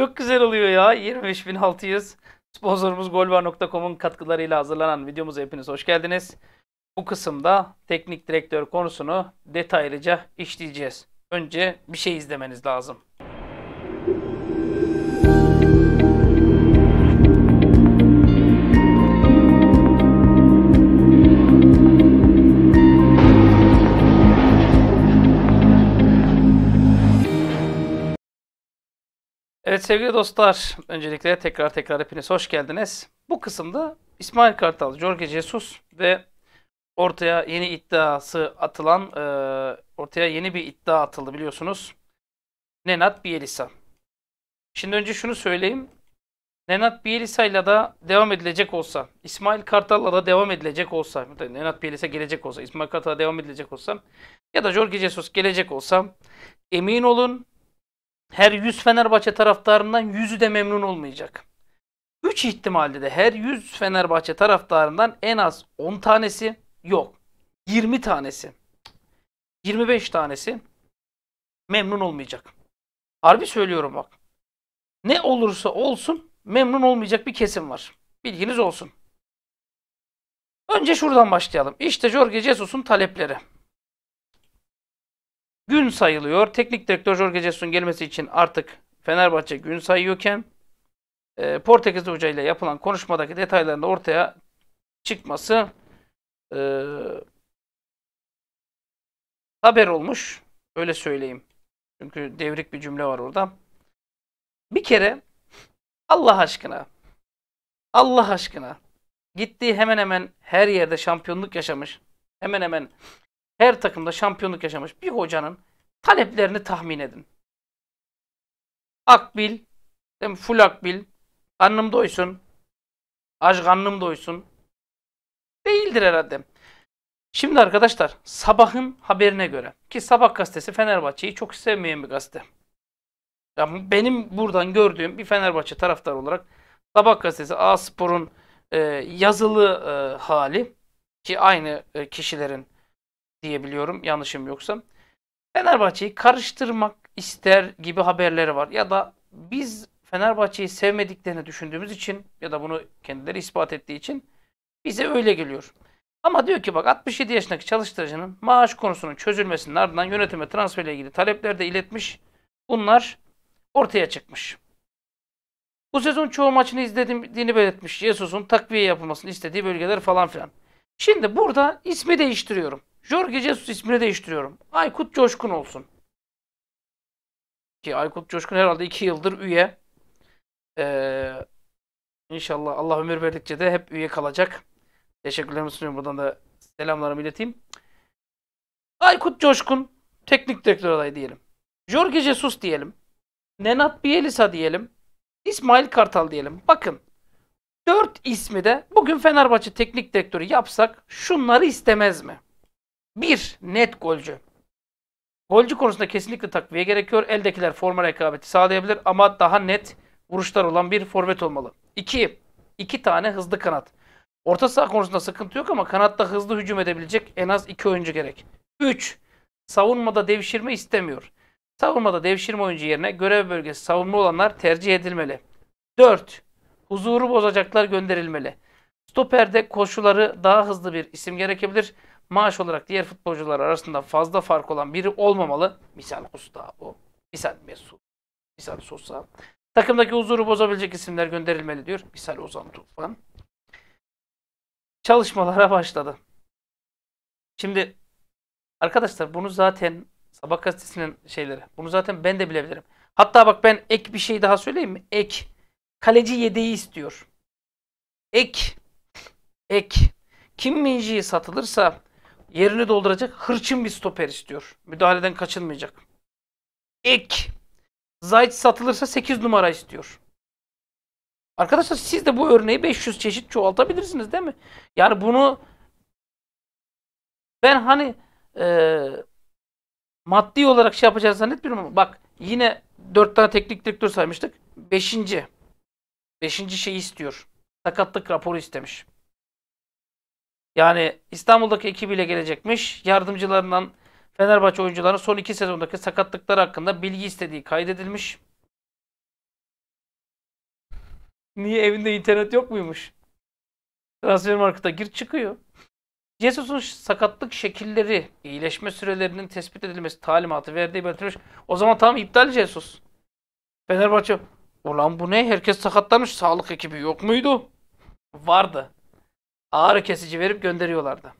Çok güzel oluyor ya. 25600. Sponsorumuz golvar.com'un katkılarıyla hazırlanan videomuza hepiniz hoş geldiniz. Bu kısımda teknik direktör konusunu detaylıca işleyeceğiz. Önce bir şey izlemeniz lazım. Evet sevgili dostlar, öncelikle tekrar tekrar hepiniz hoş geldiniz. Bu kısımda İsmail Kartal, Jorge Jesus ve ortaya yeni iddiası atılan, e, ortaya yeni bir iddia atıldı biliyorsunuz. Nenat Bielisa. Şimdi önce şunu söyleyeyim. Nenat Bielisa ile de devam edilecek olsa, İsmail Kartal'la da devam edilecek olsa, Nenat Bielisa gelecek olsa, İsmail Kartal'a devam edilecek olsa ya da Jorge Jesus gelecek olsa emin olun her 100 Fenerbahçe taraftarından 100'ü de memnun olmayacak. 3 ihtimalde de her 100 Fenerbahçe taraftarından en az 10 tanesi yok. 20 tanesi. 25 tanesi memnun olmayacak. Harbi söylüyorum bak. Ne olursa olsun memnun olmayacak bir kesim var. Bilginiz olsun. Önce şuradan başlayalım. İşte Jorge Jesus'un talepleri gün sayılıyor. Teknik direktör Jorge Jesus'un gelmesi için artık Fenerbahçe gün sayıyorken e, Portekizli Hoca ile yapılan konuşmadaki detayların da ortaya çıkması e, haber olmuş. Öyle söyleyeyim. Çünkü devrik bir cümle var orada. Bir kere Allah aşkına Allah aşkına gittiği hemen hemen her yerde şampiyonluk yaşamış. Hemen hemen her takımda şampiyonluk yaşamış bir hocanın taleplerini tahmin edin. Akbil, değil mi? full akbil, karnım doysun, aç karnım doysun. Değildir herhalde. Şimdi arkadaşlar sabahın haberine göre ki sabah gazetesi Fenerbahçe'yi çok sevmeyen bir gazete. Ya benim buradan gördüğüm bir Fenerbahçe taraftar olarak sabah gazetesi A Spor'un e, yazılı e, hali ki aynı e, kişilerin diyebiliyorum yanlışım yoksa. Fenerbahçe'yi karıştırmak ister gibi haberleri var. Ya da biz Fenerbahçe'yi sevmediklerini düşündüğümüz için ya da bunu kendileri ispat ettiği için bize öyle geliyor. Ama diyor ki bak 67 yaşındaki çalıştırıcının maaş konusunun çözülmesinin ardından yönetime transferle ilgili talepler de iletmiş. Bunlar ortaya çıkmış. Bu sezon çoğu maçını izlediğini belirtmiş. Jesus'un takviye yapılmasını istediği bölgeler falan filan. Şimdi burada ismi değiştiriyorum. Jorge Jesus ismini değiştiriyorum. Aykut Coşkun olsun. Ki Aykut Coşkun herhalde iki yıldır üye. Ee, inşallah Allah ömür verdikçe de hep üye kalacak. Teşekkürlerimi sunuyorum. Buradan da selamlarımı ileteyim. Aykut Coşkun teknik direktör adayı diyelim. Jorge Jesus diyelim. Nenat Bielisa diyelim. İsmail Kartal diyelim. Bakın. Dört ismi de bugün Fenerbahçe teknik direktörü yapsak şunları istemez mi? Bir, net golcü. Golcü konusunda kesinlikle takviye gerekiyor. Eldekiler forma rekabeti sağlayabilir ama daha net vuruşlar olan bir forvet olmalı. İki, iki tane hızlı kanat. Orta saha konusunda sıkıntı yok ama kanatta hızlı hücum edebilecek en az iki oyuncu gerek. Üç, savunmada devşirme istemiyor. Savunmada devşirme oyuncu yerine görev bölgesi savunma olanlar tercih edilmeli. dört Huzuru bozacaklar gönderilmeli. Stoperde koşuları daha hızlı bir isim gerekebilir maaş olarak diğer futbolcular arasında fazla fark olan biri olmamalı. Misal Gustavo, misal Mesut, misal Sosa. Takımdaki huzuru bozabilecek isimler gönderilmeli diyor. Misal Ozan Tufan. Çalışmalara başladı. Şimdi arkadaşlar bunu zaten Sabah gazetesinin şeyleri. Bunu zaten ben de bilebilirim. Hatta bak ben ek bir şey daha söyleyeyim mi? Ek. Kaleci yedeği istiyor. Ek. Ek. Kim Minji'yi satılırsa yerini dolduracak hırçın bir stoper istiyor. Müdahaleden kaçınmayacak. Ek. Zayt satılırsa 8 numara istiyor. Arkadaşlar siz de bu örneği 500 çeşit çoğaltabilirsiniz değil mi? Yani bunu ben hani e, maddi olarak şey yapacağız zannetmiyorum ama bak yine 4 tane teknik direktör saymıştık. 5. 5. şeyi istiyor. Sakatlık raporu istemiş. Yani İstanbul'daki ekibiyle gelecekmiş. Yardımcılarından Fenerbahçe oyuncularının son iki sezondaki sakatlıkları hakkında bilgi istediği kaydedilmiş. Niye evinde internet yok muymuş? Transfer markete gir çıkıyor. Jesus'un sakatlık şekilleri, iyileşme sürelerinin tespit edilmesi talimatı verdiği belirtilmiş. O zaman tam iptal Jesus. Fenerbahçe, ulan bu ne? Herkes sakatlanmış. Sağlık ekibi yok muydu? Vardı ağrı kesici verip gönderiyorlardı.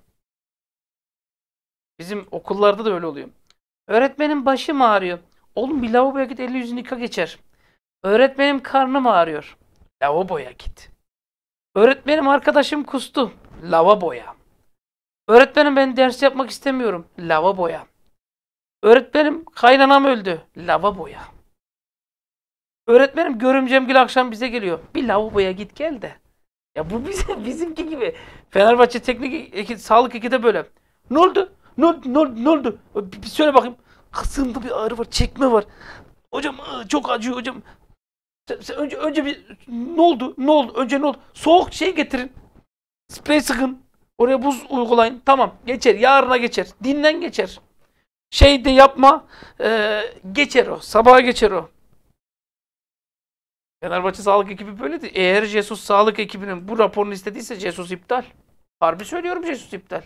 Bizim okullarda da öyle oluyor. Öğretmenim başım ağrıyor. Oğlum bir lavaboya git elini yüzünü yıka geçer. Öğretmenim karnım ağrıyor. Lavaboya git. Öğretmenim arkadaşım kustu. Lavaboya. Öğretmenim ben ders yapmak istemiyorum. Lavaboya. Öğretmenim kaynanam öldü. Lavaboya. Öğretmenim görümcem gül akşam bize geliyor. Bir lavaboya git gel de. Ya bu bizim bizimki gibi. Fenerbahçe teknik eki, sağlık eki de böyle. Ne oldu? Ne oldu? Ne oldu? Ne oldu? Bir, bir söyle bakayım. Kısımda bir ağrı var, çekme var. Hocam çok acıyor hocam. Sen, sen önce önce bir ne oldu? Ne oldu? Önce ne oldu? Soğuk şey getirin. Sprey sıkın. Oraya buz uygulayın. Tamam geçer. Yarına geçer. Dinlen geçer. Şey de yapma. Ee, geçer o. Sabaha geçer o. Fenerbahçe sağlık ekibi böyle de eğer Jesus sağlık ekibinin bu raporunu istediyse Jesus iptal. Harbi söylüyorum Jesus iptal.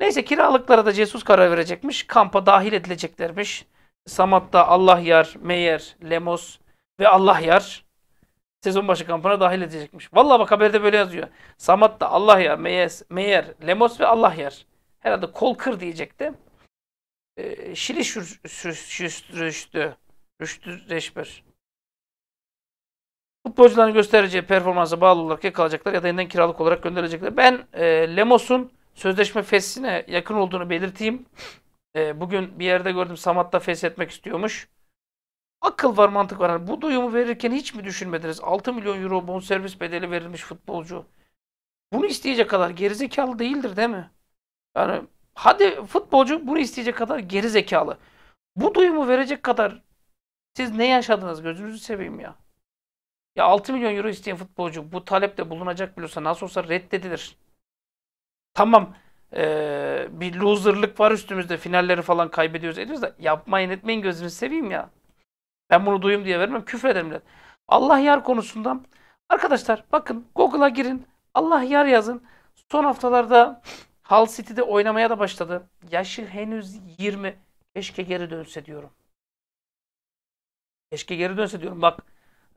Neyse kiralıklara da Jesus karar verecekmiş. Kampa dahil edileceklermiş. Samat'ta Allah yar, Meyer, Lemos ve Allah yar sezon başı kampına dahil edecekmiş. Valla bak haberde böyle yazıyor. Samat'ta Allah yar, Meyer, Meyer, Lemos ve Allah yar. Herhalde kol kır diyecekti. Ee, Şili şürüştü. Rüştü reşber. Futbolcuların göstereceği performansa bağlı olarak yakalacaklar ya da yeniden kiralık olarak gönderilecekler. Ben e, Lemos'un sözleşme fesine yakın olduğunu belirteyim. E, bugün bir yerde gördüm Samat'ta fes etmek istiyormuş. Akıl var mantık var. Yani bu duyumu verirken hiç mi düşünmediniz? 6 milyon euro bonservis bedeli verilmiş futbolcu. Bunu isteyecek kadar gerizekalı değildir değil mi? Yani hadi futbolcu bunu isteyecek kadar gerizekalı. Bu duyumu verecek kadar siz ne yaşadınız gözünüzü seveyim ya. Ya 6 milyon euro isteyen futbolcu bu talepte bulunacak biliyorsa nasıl olsa reddedilir. Tamam ee, bir loserlık var üstümüzde finalleri falan kaybediyoruz ediyoruz da yapmayın etmeyin gözünü seveyim ya. Ben bunu duyum diye vermem küfür ederim. Allah yar konusunda arkadaşlar bakın Google'a girin Allah yar yazın. Son haftalarda Hull City'de oynamaya da başladı. Yaşı henüz 20. Keşke geri dönse diyorum. Keşke geri dönse diyorum. Bak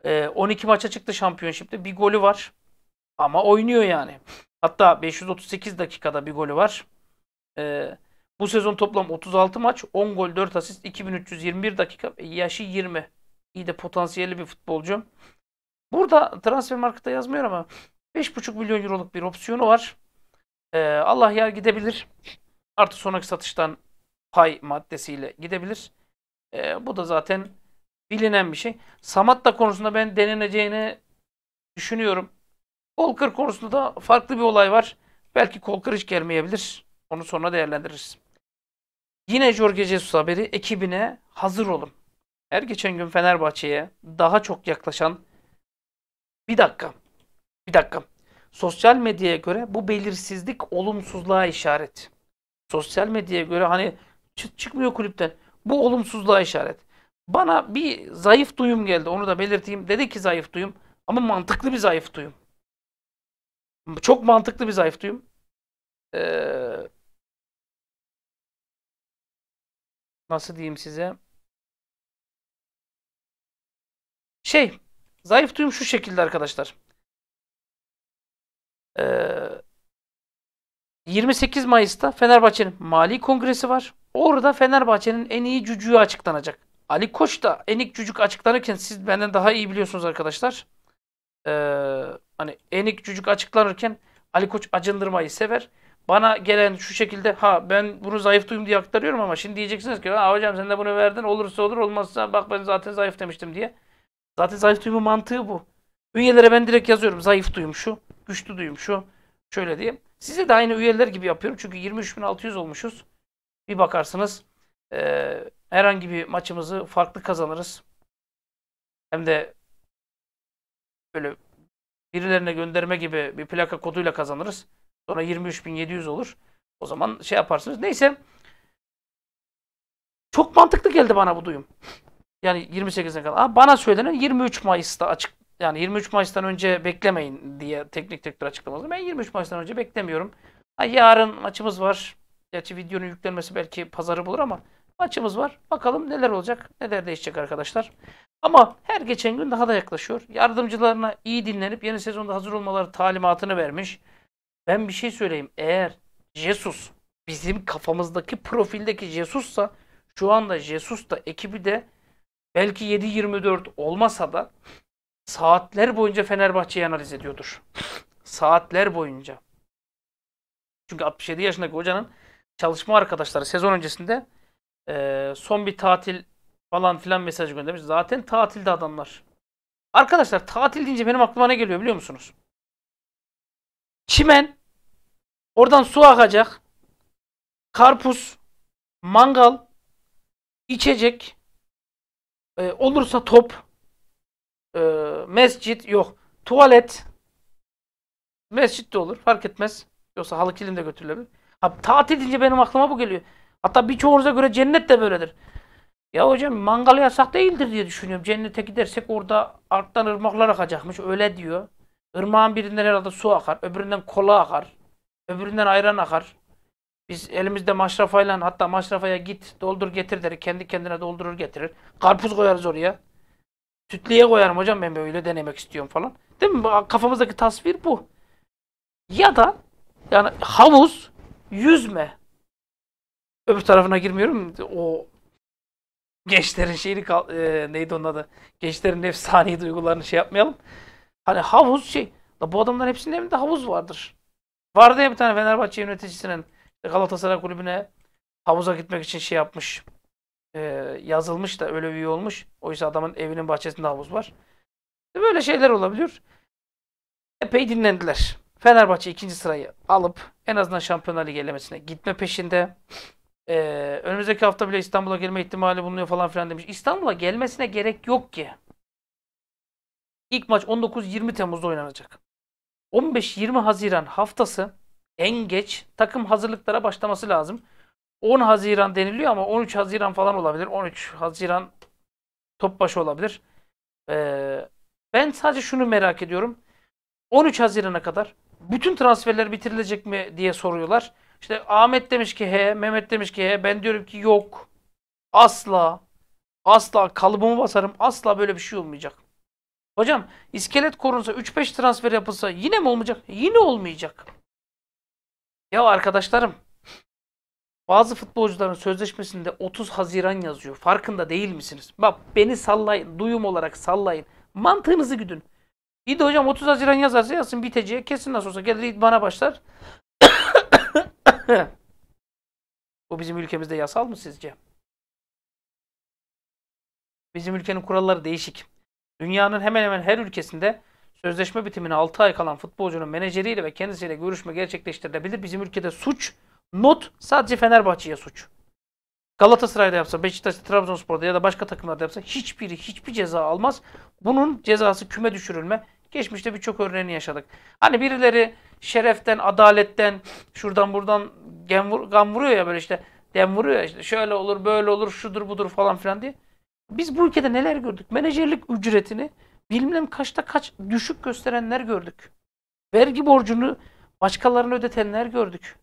e, ee, 12 maça çıktı şampiyonşipte. Bir golü var. Ama oynuyor yani. Hatta 538 dakikada bir golü var. E, bu sezon toplam 36 maç, 10 gol, 4 asist, 2321 dakika. E, yaşı 20. İyi de potansiyelli bir futbolcu. Burada transfer markette yazmıyor ama 5,5 milyon euroluk bir opsiyonu var. Ee, Allah yar gidebilir. Artı sonraki satıştan pay maddesiyle gidebilir. Ee, bu da zaten bilinen bir şey. Samatta konusunda ben deneneceğini düşünüyorum. Kolkır konusunda da farklı bir olay var. Belki Kolkır hiç gelmeyebilir. Onu sonra değerlendiririz. Yine Jorge Jesus haberi ekibine hazır olun. Her geçen gün Fenerbahçe'ye daha çok yaklaşan bir dakika. Bir dakika. Sosyal medyaya göre bu belirsizlik olumsuzluğa işaret. Sosyal medyaya göre hani çıkmıyor kulüpten. Bu olumsuzluğa işaret. Bana bir zayıf duyum geldi. Onu da belirteyim. Dedi ki zayıf duyum. Ama mantıklı bir zayıf duyum. Çok mantıklı bir zayıf duyum. Ee, nasıl diyeyim size? Şey, zayıf duyum şu şekilde arkadaşlar. Ee, 28 Mayıs'ta Fenerbahçe'nin Mali Kongresi var. Orada Fenerbahçe'nin en iyi cücüğü açıklanacak. Ali Koç da enik cücük açıklanırken siz benden daha iyi biliyorsunuz arkadaşlar. Ee, hani enik cücük açıklanırken Ali Koç acındırmayı sever. Bana gelen şu şekilde ha ben bunu zayıf duyum diye aktarıyorum ama şimdi diyeceksiniz ki ha hocam sen de bunu verdin olursa olur olmazsa bak ben zaten zayıf demiştim diye. Zaten zayıf duyumu mantığı bu. Üyelere ben direkt yazıyorum zayıf duyum şu, güçlü duyum şu. Şöyle diyeyim. Size de aynı üyeler gibi yapıyorum çünkü 23.600 olmuşuz. Bir bakarsınız ee, herhangi bir maçımızı farklı kazanırız. Hem de böyle birilerine gönderme gibi bir plaka koduyla kazanırız. Sonra 23.700 olur. O zaman şey yaparsınız. Neyse. Çok mantıklı geldi bana bu duyum. Yani 28'e kadar. Aa, bana söylenen 23 Mayıs'ta açık. Yani 23 Mayıs'tan önce beklemeyin diye teknik direktör açıklaması. Ben 23 Mayıs'tan önce beklemiyorum. Ha, yarın maçımız var. Gerçi videonun yüklenmesi belki pazarı bulur ama maçımız var. Bakalım neler olacak, neler değişecek arkadaşlar. Ama her geçen gün daha da yaklaşıyor. Yardımcılarına iyi dinlenip yeni sezonda hazır olmaları talimatını vermiş. Ben bir şey söyleyeyim. Eğer Jesus bizim kafamızdaki profildeki Jesus'sa şu anda Jesus da ekibi de belki 7-24 olmasa da saatler boyunca Fenerbahçe'yi analiz ediyordur. saatler boyunca. Çünkü 67 yaşındaki hocanın çalışma arkadaşları sezon öncesinde e, son bir tatil falan filan mesaj göndermiş. Zaten tatilde adamlar. Arkadaşlar tatil deyince benim aklıma ne geliyor biliyor musunuz? Çimen, oradan su akacak, karpuz, mangal, içecek, e, olursa top, e, mescit yok, tuvalet, mescit de olur fark etmez. Yoksa halı kilim de götürülebilir. Abi, tatil deyince benim aklıma bu geliyor. Hatta birçoğunuza göre cennet de böyledir. Ya hocam mangal yasak değildir diye düşünüyorum. Cennete gidersek orada alttan ırmaklar akacakmış. Öyle diyor. Irmağın birinden herhalde su akar. Öbüründen kola akar. Öbüründen ayran akar. Biz elimizde maşrafayla hatta maşrafaya git doldur getir deriz. Kendi kendine doldurur getirir. Karpuz koyarız oraya. Sütlüye koyarım hocam ben böyle denemek istiyorum falan. Değil mi? Kafamızdaki tasvir bu. Ya da yani havuz, yüzme, öbür tarafına girmiyorum. O gençlerin şeyini e, neydi onun adı? Gençlerin efsane duygularını şey yapmayalım. Hani havuz şey. La bu adamların hepsinin evinde havuz vardır. Vardı ya bir tane Fenerbahçe yöneticisinin Galatasaray kulübüne havuza gitmek için şey yapmış. E, yazılmış da öyle üye olmuş. Oysa adamın evinin bahçesinde havuz var. E, böyle şeyler olabilir Epey dinlendiler. Fenerbahçe ikinci sırayı alıp en azından Şampiyonlar Ligi elemesine gitme peşinde. Ee, önümüzdeki hafta bile İstanbul'a gelme ihtimali bulunuyor falan filan demiş. İstanbul'a gelmesine gerek yok ki. İlk maç 19-20 Temmuz'da oynanacak. 15-20 Haziran haftası en geç takım hazırlıklara başlaması lazım. 10 Haziran deniliyor ama 13 Haziran falan olabilir. 13 Haziran top başı olabilir. Ee, ben sadece şunu merak ediyorum. 13 Haziran'a kadar bütün transferler bitirilecek mi diye soruyorlar. İşte Ahmet demiş ki he, Mehmet demiş ki he. Ben diyorum ki yok. Asla. Asla kalıbımı basarım. Asla böyle bir şey olmayacak. Hocam iskelet korunsa 3-5 transfer yapılsa yine mi olmayacak? Yine olmayacak. Ya arkadaşlarım bazı futbolcuların sözleşmesinde 30 Haziran yazıyor. Farkında değil misiniz? Bak beni sallayın. Duyum olarak sallayın. Mantığınızı güdün. İyi de hocam 30 Haziran yazarsa yazsın biteceği. Kesin nasıl olsa gelir idmana başlar. Bu bizim ülkemizde yasal mı sizce? Bizim ülkenin kuralları değişik. Dünyanın hemen hemen her ülkesinde sözleşme bitimine 6 ay kalan futbolcunun menajeriyle ve kendisiyle görüşme gerçekleştirilebilir. Bizim ülkede suç, not sadece Fenerbahçe'ye suç. Galatasaray'da yapsa, Beşiktaş'ta, Trabzonspor'da ya da başka takımlarda yapsa hiçbiri hiçbir ceza almaz. Bunun cezası küme düşürülme, Geçmişte birçok örneğini yaşadık. Hani birileri şereften, adaletten, şuradan buradan gam, vur, gam vuruyor ya böyle işte. Dem vuruyor ya işte şöyle olur, böyle olur, şudur budur falan filan diye. Biz bu ülkede neler gördük? Menajerlik ücretini bilmem kaçta kaç düşük gösterenler gördük. Vergi borcunu başkalarına ödetenler gördük.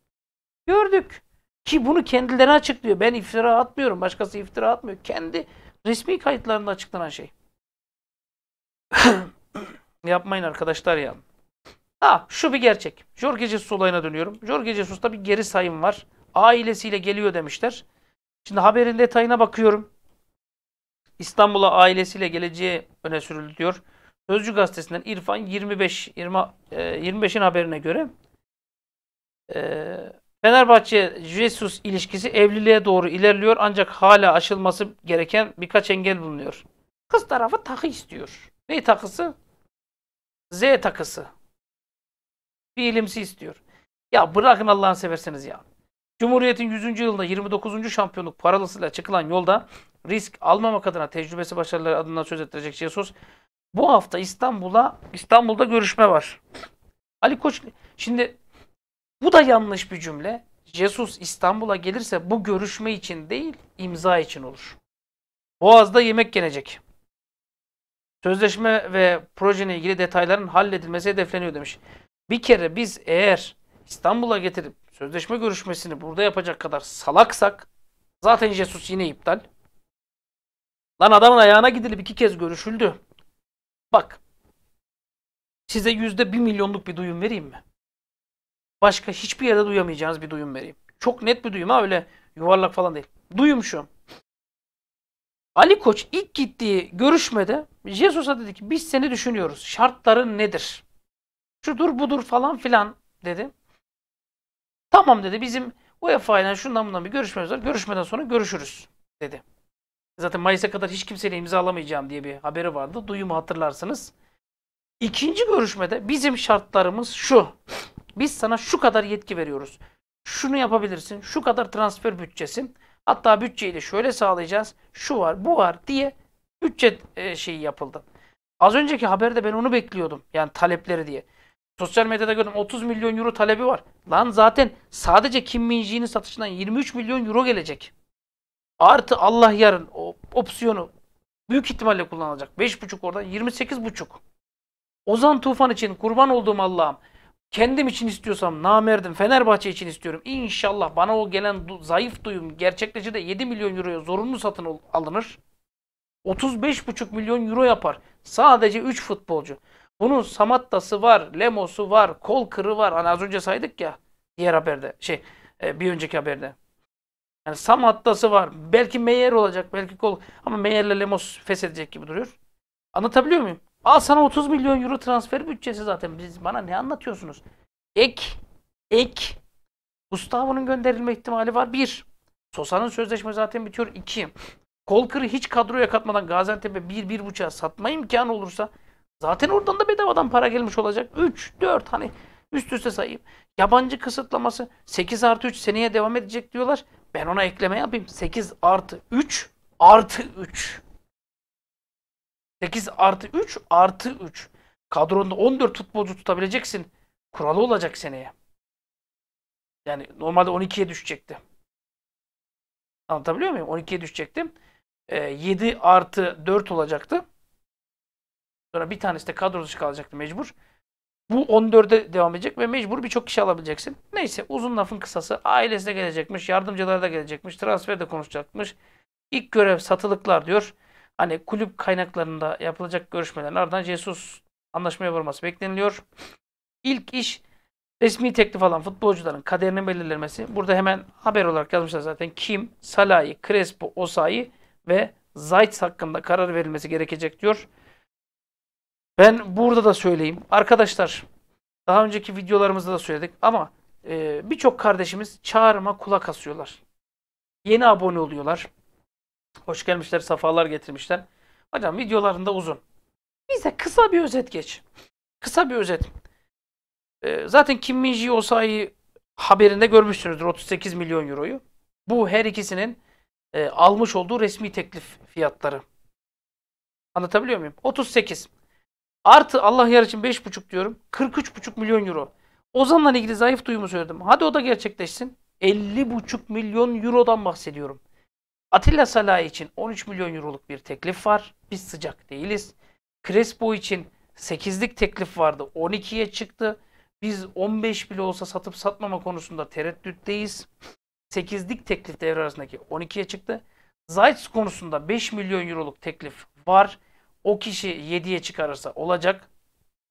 Gördük. Ki bunu kendilerine açıklıyor. Ben iftira atmıyorum. Başkası iftira atmıyor. Kendi resmi kayıtlarında açıklanan şey. Yapmayın arkadaşlar ya. Ha şu bir gerçek. Jorge Jesus olayına dönüyorum. Jorge Jesus'ta bir geri sayım var. Ailesiyle geliyor demişler. Şimdi haberin detayına bakıyorum. İstanbul'a ailesiyle geleceği öne sürüldü diyor. Sözcü gazetesinden İrfan 25 20 25'in haberine göre e, Fenerbahçe Jesus ilişkisi evliliğe doğru ilerliyor ancak hala aşılması gereken birkaç engel bulunuyor. Kız tarafı takı istiyor. Ne takısı? Z takısı. Fiilimsi istiyor. Ya bırakın Allah'ını seversiniz ya. Cumhuriyet'in 100. yılında 29. şampiyonluk paralısıyla çıkılan yolda risk almamak adına tecrübesi başarıları adından söz ettirecek Jesus bu hafta İstanbul'a İstanbul'da görüşme var. Ali Koç şimdi bu da yanlış bir cümle. Jesus İstanbul'a gelirse bu görüşme için değil imza için olur. Boğaz'da yemek gelecek. Sözleşme ve projeyle ilgili detayların halledilmesi hedefleniyor demiş. Bir kere biz eğer İstanbul'a getirip sözleşme görüşmesini burada yapacak kadar salaksak zaten Jesus yine iptal. Lan adamın ayağına gidilip iki kez görüşüldü. Bak size yüzde bir milyonluk bir duyum vereyim mi? Başka hiçbir yerde duyamayacağınız bir duyum vereyim. Çok net bir duyum ha öyle yuvarlak falan değil. Duyum şu. Ali Koç ilk gittiği görüşmede Jesus'a dedi ki biz seni düşünüyoruz. Şartların nedir? Şudur budur falan filan dedi. Tamam dedi bizim UEFA ile şundan bundan bir görüşmemiz var. Görüşmeden sonra görüşürüz dedi. Zaten Mayıs'a kadar hiç kimseyle imzalamayacağım diye bir haberi vardı. Duyumu hatırlarsınız. İkinci görüşmede bizim şartlarımız şu. Biz sana şu kadar yetki veriyoruz. Şunu yapabilirsin. Şu kadar transfer bütçesi. Hatta bütçeyi de şöyle sağlayacağız. Şu var, bu var diye bütçe e, şeyi yapıldı. Az önceki haberde ben onu bekliyordum. Yani talepleri diye. Sosyal medyada gördüm 30 milyon euro talebi var. Lan zaten sadece Kim Min satışından 23 milyon euro gelecek. Artı Allah yarın o opsiyonu büyük ihtimalle kullanılacak. 5.5 oradan 28.5. Ozan Tufan için kurban olduğum Allah'ım. Kendim için istiyorsam namerdim. Fenerbahçe için istiyorum. İnşallah bana o gelen du zayıf duyum gerçekleşir de 7 milyon euroya zorunlu satın alınır. 35,5 milyon euro yapar. Sadece 3 futbolcu. Bunun Samatta'sı var, Lemos'u var, kol kırı var. Hani az önce saydık ya diğer haberde. Şey e, bir önceki haberde. Yani Samatta'sı var. Belki Meyer olacak, belki kol. Ama Meyer'le Lemos feshedecek gibi duruyor. Anlatabiliyor muyum? Al sana 30 milyon euro transfer bütçesi zaten. Biz bana ne anlatıyorsunuz? Ek, ek. Gustavo'nun gönderilme ihtimali var. Bir. Sosa'nın sözleşme zaten bitiyor. iki. Kolkır'ı hiç kadroya katmadan Gaziantep'e 1-1.5'a satma imkanı olursa zaten oradan da bedavadan para gelmiş olacak. 3, 4 hani üst üste sayayım. Yabancı kısıtlaması 8 artı 3 seneye devam edecek diyorlar. Ben ona ekleme yapayım. 8 artı 3 artı 3. 8 artı 3 artı 3. Kadronda 14 futbolcu tutabileceksin. Kuralı olacak seneye. Yani normalde 12'ye düşecekti. Anlatabiliyor muyum? 12'ye düşecektim. 7 e, artı 4 olacaktı. Sonra bir tanesi de kadro dışı kalacaktı mecbur. Bu 14'e devam edecek ve mecbur birçok kişi alabileceksin. Neyse uzun lafın kısası ailesi de gelecekmiş, yardımcılar da gelecekmiş, transfer de konuşacakmış. İlk görev satılıklar diyor. Hani kulüp kaynaklarında yapılacak görüşmelerin ardından Jesus anlaşmaya varması bekleniliyor. İlk iş resmi teklif alan futbolcuların kaderini belirlenmesi. Burada hemen haber olarak yazmışlar zaten. Kim, Salah'ı, Crespo, Osa'yı ve Zayt hakkında karar verilmesi gerekecek diyor. Ben burada da söyleyeyim. Arkadaşlar daha önceki videolarımızda da söyledik ama e, birçok kardeşimiz çağrıma kulak asıyorlar. Yeni abone oluyorlar. Hoş gelmişler, safalar getirmişler. Hocam videolarında uzun. Bize kısa bir özet geç. Kısa bir özet. E, zaten Kim Min Osa'yı haberinde görmüşsünüzdür 38 milyon euroyu. Bu her ikisinin e, almış olduğu resmi teklif fiyatları. Anlatabiliyor muyum? 38. Artı Allah yar için 5,5 diyorum. 43,5 milyon euro. Ozan'la ilgili zayıf duyumu söyledim. Hadi o da gerçekleşsin. 50,5 milyon eurodan bahsediyorum. Atilla Salah için 13 milyon euroluk bir teklif var. Biz sıcak değiliz. Crespo için 8'lik teklif vardı. 12'ye çıktı. Biz 15 bile olsa satıp satmama konusunda tereddütteyiz. 8'lik teklif devre arasındaki 12'ye çıktı. Zayt konusunda 5 milyon euroluk teklif var. O kişi 7'ye çıkarırsa olacak.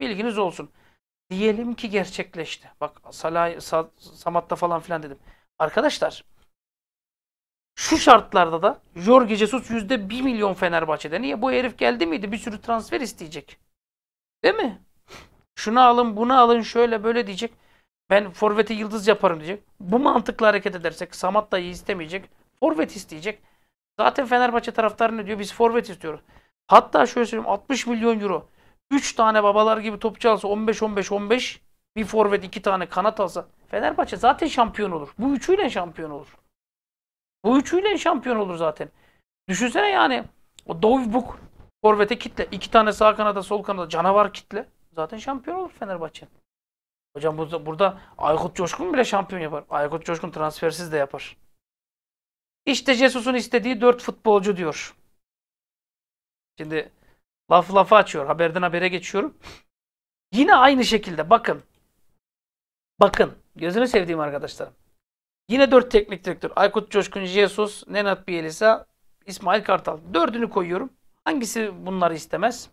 Bilginiz olsun. Diyelim ki gerçekleşti. Bak Salah, Sa Samat'ta falan filan dedim. Arkadaşlar şu şartlarda da Jorge Jesus %1 milyon Fenerbahçe'de. Niye? Bu herif geldi miydi? Bir sürü transfer isteyecek. Değil mi? Şunu alın, bunu alın, şöyle böyle diyecek. Ben forveti yıldız yaparım diyecek. Bu mantıkla hareket edersek Samat da iyi istemeyecek. Forvet isteyecek. Zaten Fenerbahçe taraftarı ne diyor? Biz forvet istiyoruz. Hatta şöyle söyleyeyim 60 milyon euro. 3 tane babalar gibi topçu alsa 15-15-15 bir forvet 2 tane kanat alsa Fenerbahçe zaten şampiyon olur. Bu üçüyle şampiyon olur. Bu üçüyle şampiyon olur zaten. Düşünsene yani o Dovbuk forvete kitle. iki tane sağ kanada sol kanada canavar kitle. Zaten şampiyon olur Fenerbahçe. Hocam burada, burada Aykut Coşkun bile şampiyon yapar. Aykut Coşkun transfersiz de yapar. İşte Jesus'un istediği dört futbolcu diyor. Şimdi laf lafa açıyor. Haberden habere geçiyorum. Yine aynı şekilde bakın. Bakın. Gözünü sevdiğim arkadaşlarım. Yine dört teknik direktör. Aykut Coşkun, Jesus, Nenat Bielisa, İsmail Kartal. Dördünü koyuyorum. Hangisi bunları istemez?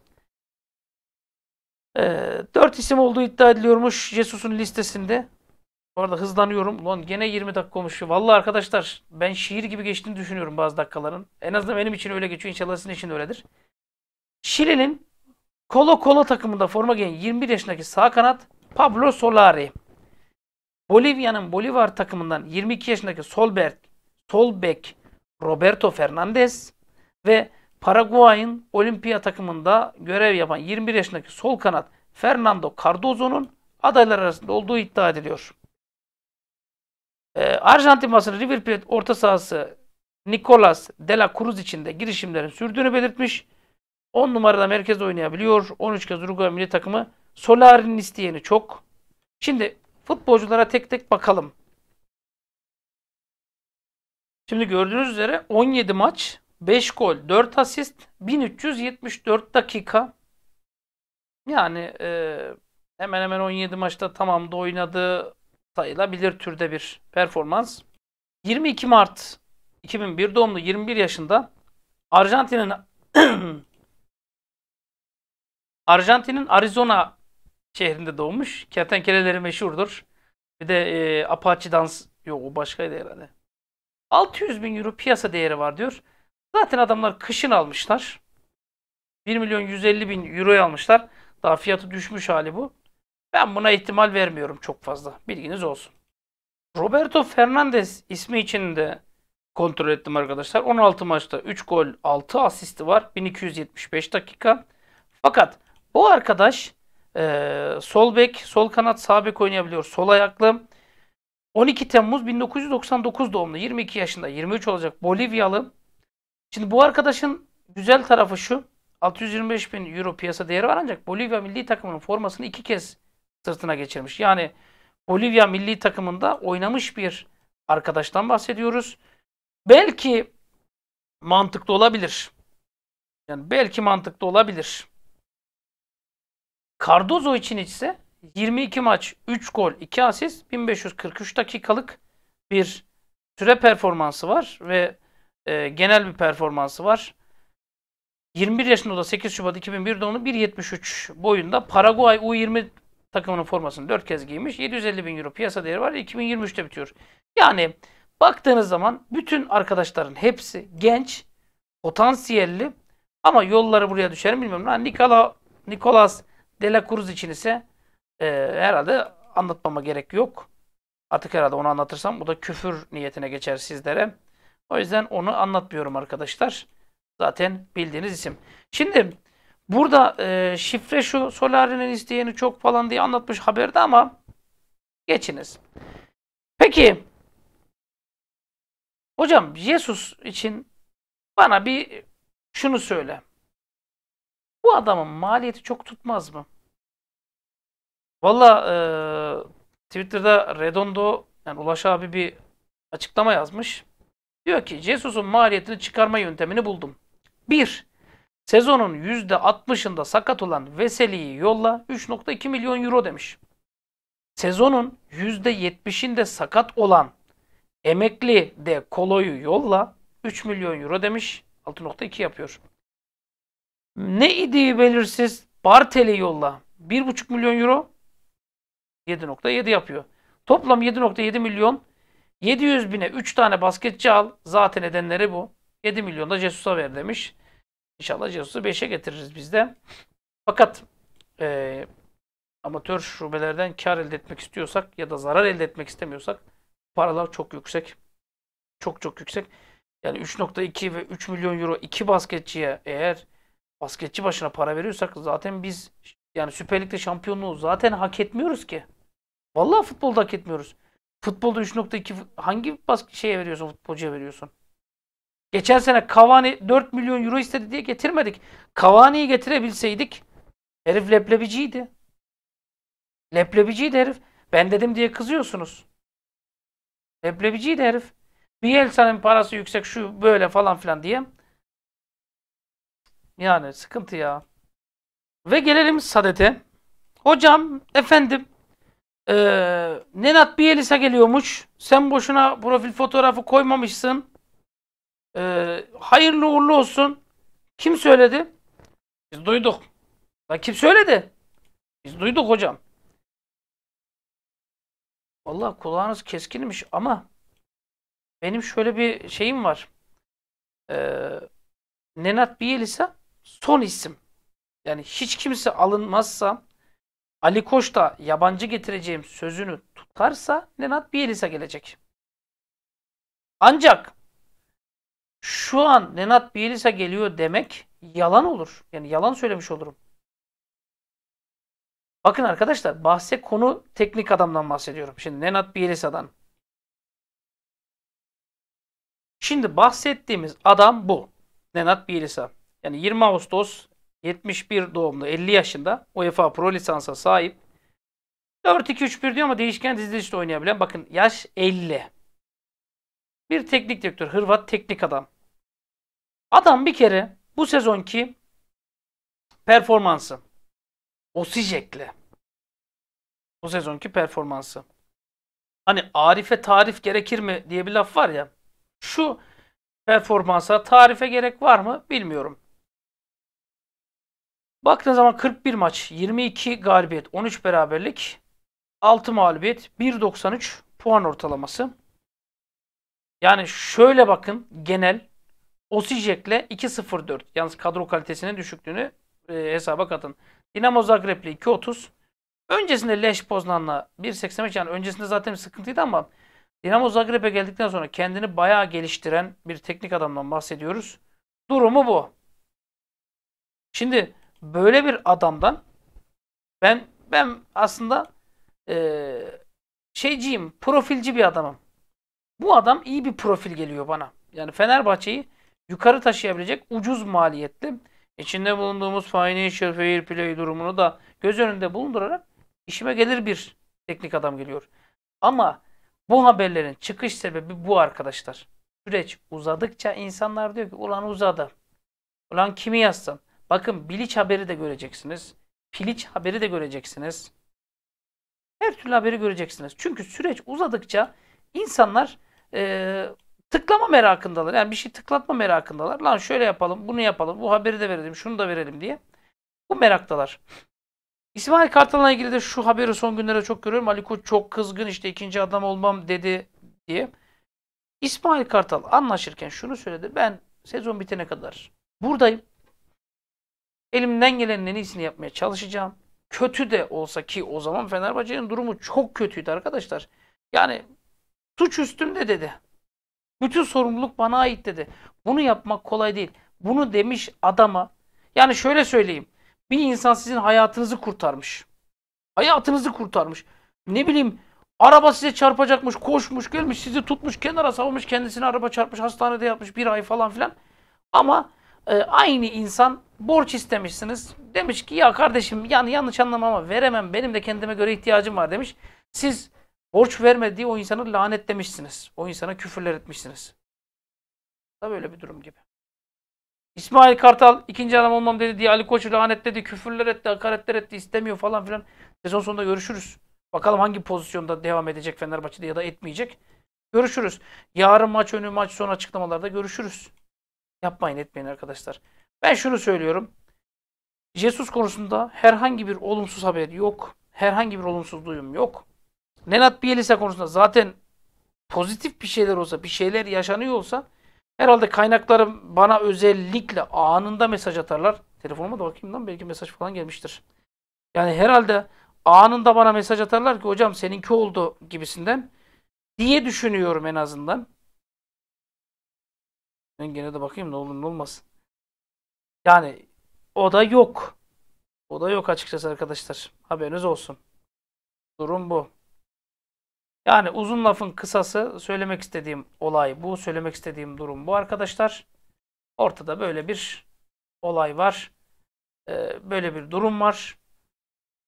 Ee, 4 isim olduğu iddia ediliyormuş Jesus'un listesinde. Bu arada hızlanıyorum. Lan gene 20 dakika olmuş. Vallahi arkadaşlar ben şiir gibi geçtiğini düşünüyorum bazı dakikaların. En azından benim için öyle geçiyor. İnşallah sizin için öyledir. Şili'nin Colo Colo takımında forma giyen 21 yaşındaki sağ kanat Pablo Solari. Bolivya'nın Bolivar takımından 22 yaşındaki Solberg, Solbek Roberto Fernandez ve Paraguay'ın olimpiya takımında görev yapan 21 yaşındaki sol kanat Fernando Cardozo'nun adaylar arasında olduğu iddia ediliyor. Ee, Arjantin basını River Plate orta sahası Nicolas de la Cruz için de girişimlerin sürdüğünü belirtmiş. 10 numarada merkez oynayabiliyor. 13 kez Uruguay milli takımı. Solari'nin isteyeni çok. Şimdi futbolculara tek tek bakalım. Şimdi gördüğünüz üzere 17 maç 5 gol, 4 asist, 1374 dakika. Yani e, hemen hemen 17 maçta tamamda oynadığı sayılabilir türde bir performans. 22 Mart 2001 doğumlu 21 yaşında Arjantin'in Arjantin'in Arizona şehrinde doğmuş. Kertenkeleleri meşhurdur. Bir de e, Apache Dans yok o başkaydı herhalde. 600 bin euro piyasa değeri var diyor. Zaten adamlar kışın almışlar. 1 milyon 150 bin euroya almışlar. Daha fiyatı düşmüş hali bu. Ben buna ihtimal vermiyorum çok fazla. Bilginiz olsun. Roberto Fernandez ismi için de kontrol ettim arkadaşlar. 16 maçta 3 gol 6 asisti var. 1275 dakika. Fakat bu arkadaş e, sol bek, sol kanat, sağ bek oynayabiliyor. Sol ayaklı. 12 Temmuz 1999 doğumlu. 22 yaşında. 23 olacak. Bolivyalı. Şimdi bu arkadaşın güzel tarafı şu. 625 bin euro piyasa değeri var ancak Bolivya milli takımının formasını iki kez sırtına geçirmiş. Yani Bolivya milli takımında oynamış bir arkadaştan bahsediyoruz. Belki mantıklı olabilir. Yani belki mantıklı olabilir. Cardozo için ise 22 maç, 3 gol, 2 asist, 1543 dakikalık bir süre performansı var ve e, genel bir performansı var. 21 yaşında da 8 Şubat 2001 doğumlu 1.73 boyunda Paraguay U20 takımının formasını 4 kez giymiş. 750 bin euro piyasa değeri var. 2023'te bitiyor. Yani baktığınız zaman bütün arkadaşların hepsi genç, potansiyelli ama yolları buraya düşer mi bilmiyorum. Yani Nikola, Nicolas de la Cruz için ise e, herhalde anlatmama gerek yok. Artık herhalde onu anlatırsam bu da küfür niyetine geçer sizlere. O yüzden onu anlatmıyorum arkadaşlar. Zaten bildiğiniz isim. Şimdi burada e, şifre şu Solari'nin isteyeni çok falan diye anlatmış haberde ama geçiniz. Peki hocam Jesus için bana bir şunu söyle. Bu adamın maliyeti çok tutmaz mı? Valla e, Twitter'da Redondo yani Ulaş abi bir açıklama yazmış. Diyor ki Jesus'un maliyetini çıkarma yöntemini buldum. 1. Sezonun %60'ında sakat olan Veseli'yi yolla 3.2 milyon euro demiş. Sezonun %70'inde sakat olan emekli de Kolo'yu yolla 3 milyon euro demiş. 6.2 yapıyor. Ne idi belirsiz Bartel'i yolla 1.5 milyon euro 7.7 yapıyor. Toplam 7.7 milyon 700 bine 3 tane basketçi al. Zaten edenleri bu. 7 milyon da Jesus'a ver demiş. İnşallah Jesus'u 5'e getiririz biz de. Fakat e, amatör şubelerden kar elde etmek istiyorsak ya da zarar elde etmek istemiyorsak paralar çok yüksek. Çok çok yüksek. Yani 3.2 ve 3 milyon euro iki basketçiye eğer basketçi başına para veriyorsak zaten biz yani Süper Lig'de şampiyonluğu zaten hak etmiyoruz ki. Vallahi futbolda hak etmiyoruz. Futbolda 3.2 hangi baskı şeye veriyorsun futbolcuya veriyorsun? Geçen sene Cavani 4 milyon euro istedi diye getirmedik. Cavani'yi getirebilseydik herif leplebiciydi. Leplebiciydi herif. Ben dedim diye kızıyorsunuz. Leplebiciydi herif. Bielsa'nın parası yüksek şu böyle falan filan diye. Yani sıkıntı ya. Ve gelelim Sadet'e. Hocam efendim ee, Nenat Bielisa geliyormuş. Sen boşuna profil fotoğrafı koymamışsın. Ee, hayırlı uğurlu olsun. Kim söyledi? Biz duyduk. Ya kim söyledi? Biz duyduk hocam. Valla kulağınız keskinmiş ama benim şöyle bir şeyim var. Ee, Nenat Bielisa son isim. Yani hiç kimse alınmazsa Ali Koç da yabancı getireceğim sözünü tutarsa Nenat Bielisa gelecek. Ancak şu an Nenat Bielisa geliyor demek yalan olur. Yani yalan söylemiş olurum. Bakın arkadaşlar bahse konu teknik adamdan bahsediyorum. Şimdi Nenat Bielisa'dan. Şimdi bahsettiğimiz adam bu. Nenat Bielisa. Yani 20 Ağustos 71 doğumlu 50 yaşında UEFA Pro lisansa sahip. 4-2-3-1 diyor ama değişken dizilişle oynayabilen. Bakın yaş 50. Bir teknik direktör. Hırvat teknik adam. Adam bir kere bu sezonki performansı. Osijek'le. Bu sezonki performansı. Hani Arif'e tarif gerekir mi diye bir laf var ya. Şu performansa tarife gerek var mı bilmiyorum. Baktığın zaman 41 maç, 22 galibiyet, 13 beraberlik, 6 mağlubiyet, 1.93 puan ortalaması. Yani şöyle bakın genel Osijek'le 2.04 yalnız kadro kalitesinin düşüklüğünü e, hesaba katın. Dinamo Zagreb'le 2.30. Öncesinde Leş Poznan'la 1.85 yani öncesinde zaten bir sıkıntıydı ama Dinamo Zagreb'e geldikten sonra kendini bayağı geliştiren bir teknik adamdan bahsediyoruz. Durumu bu. Şimdi böyle bir adamdan ben ben aslında e, şeyciyim, profilci bir adamım. Bu adam iyi bir profil geliyor bana. Yani Fenerbahçe'yi yukarı taşıyabilecek ucuz maliyetli içinde bulunduğumuz financial fair play durumunu da göz önünde bulundurarak işime gelir bir teknik adam geliyor. Ama bu haberlerin çıkış sebebi bu arkadaşlar. Süreç uzadıkça insanlar diyor ki ulan uzadı. Ulan kimi yazsam? Bakın Biliç haberi de göreceksiniz. Piliç haberi de göreceksiniz. Her türlü haberi göreceksiniz. Çünkü süreç uzadıkça insanlar e, tıklama merakındalar. Yani bir şey tıklatma merakındalar. Lan şöyle yapalım, bunu yapalım, bu haberi de verelim, şunu da verelim diye. Bu meraktalar. İsmail Kartal'la ilgili de şu haberi son günlerde çok görüyorum. Ali Koç çok kızgın işte ikinci adam olmam dedi diye. İsmail Kartal anlaşırken şunu söyledi. Ben sezon bitene kadar buradayım. Elimden gelenin en iyisini yapmaya çalışacağım. Kötü de olsa ki o zaman Fenerbahçe'nin durumu çok kötüydü arkadaşlar. Yani suç üstümde dedi. Bütün sorumluluk bana ait dedi. Bunu yapmak kolay değil. Bunu demiş adama. Yani şöyle söyleyeyim. Bir insan sizin hayatınızı kurtarmış. Hayatınızı kurtarmış. Ne bileyim araba size çarpacakmış, koşmuş, gelmiş, sizi tutmuş, kenara savurmuş, kendisini araba çarpmış, hastanede yatmış bir ay falan filan. Ama e, aynı insan borç istemişsiniz. Demiş ki ya kardeşim yani yanlış anlamama veremem benim de kendime göre ihtiyacım var demiş. Siz borç vermediği o insanı lanetlemişsiniz. O insana küfürler etmişsiniz. Da böyle bir durum gibi. İsmail Kartal ikinci adam olmam dedi diye Ali Koç'u lanetledi, küfürler etti, hakaretler etti, istemiyor falan filan. Sezon sonunda görüşürüz. Bakalım hangi pozisyonda devam edecek Fenerbahçe'de ya da etmeyecek. Görüşürüz. Yarın maç önü maç son açıklamalarda görüşürüz. Yapmayın etmeyin arkadaşlar. Ben şunu söylüyorum. Jesus konusunda herhangi bir olumsuz haber yok. Herhangi bir olumsuz duyum yok. Nenat Bielisa konusunda zaten pozitif bir şeyler olsa, bir şeyler yaşanıyor olsa herhalde kaynaklarım bana özellikle anında mesaj atarlar. Telefonuma da bakayım lan belki mesaj falan gelmiştir. Yani herhalde anında bana mesaj atarlar ki hocam seninki oldu gibisinden diye düşünüyorum en azından. Ben gene de bakayım ne olur ne olmaz. Yani o da yok. O da yok açıkçası arkadaşlar. Haberiniz olsun. Durum bu. Yani uzun lafın kısası söylemek istediğim olay bu. Söylemek istediğim durum bu arkadaşlar. Ortada böyle bir olay var. Ee, böyle bir durum var.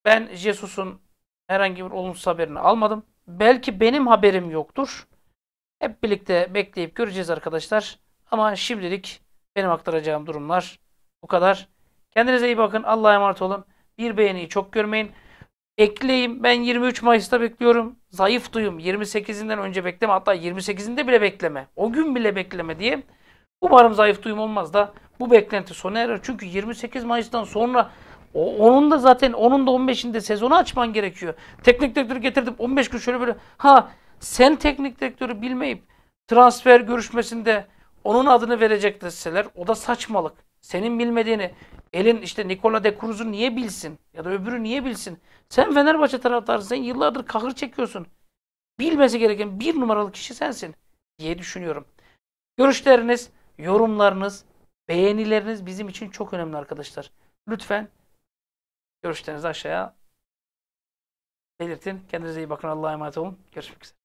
Ben Jesus'un herhangi bir olumsuz haberini almadım. Belki benim haberim yoktur. Hep birlikte bekleyip göreceğiz arkadaşlar. Ama şimdilik benim aktaracağım durumlar bu kadar. Kendinize iyi bakın. Allah'a emanet olun. Bir beğeniyi çok görmeyin. Ekleyin. Ben 23 Mayıs'ta bekliyorum. Zayıf duyum. 28'inden önce bekleme. Hatta 28'inde bile bekleme. O gün bile bekleme diye. Umarım zayıf duyum olmaz da bu beklenti sona erer. Çünkü 28 Mayıs'tan sonra o, onun da zaten onun da 15'inde sezonu açman gerekiyor. Teknik direktörü getirdik 15 gün şöyle böyle. Ha sen teknik direktörü bilmeyip transfer görüşmesinde onun adını verecek deseler o da saçmalık. Senin bilmediğini elin işte Nikola de Cruz'u niye bilsin ya da öbürü niye bilsin? Sen Fenerbahçe taraftarısın. Sen yıllardır kahır çekiyorsun. Bilmesi gereken bir numaralı kişi sensin diye düşünüyorum. Görüşleriniz, yorumlarınız, beğenileriniz bizim için çok önemli arkadaşlar. Lütfen görüşlerinizi aşağıya belirtin. Kendinize iyi bakın. Allah'a emanet olun. Görüşmek üzere.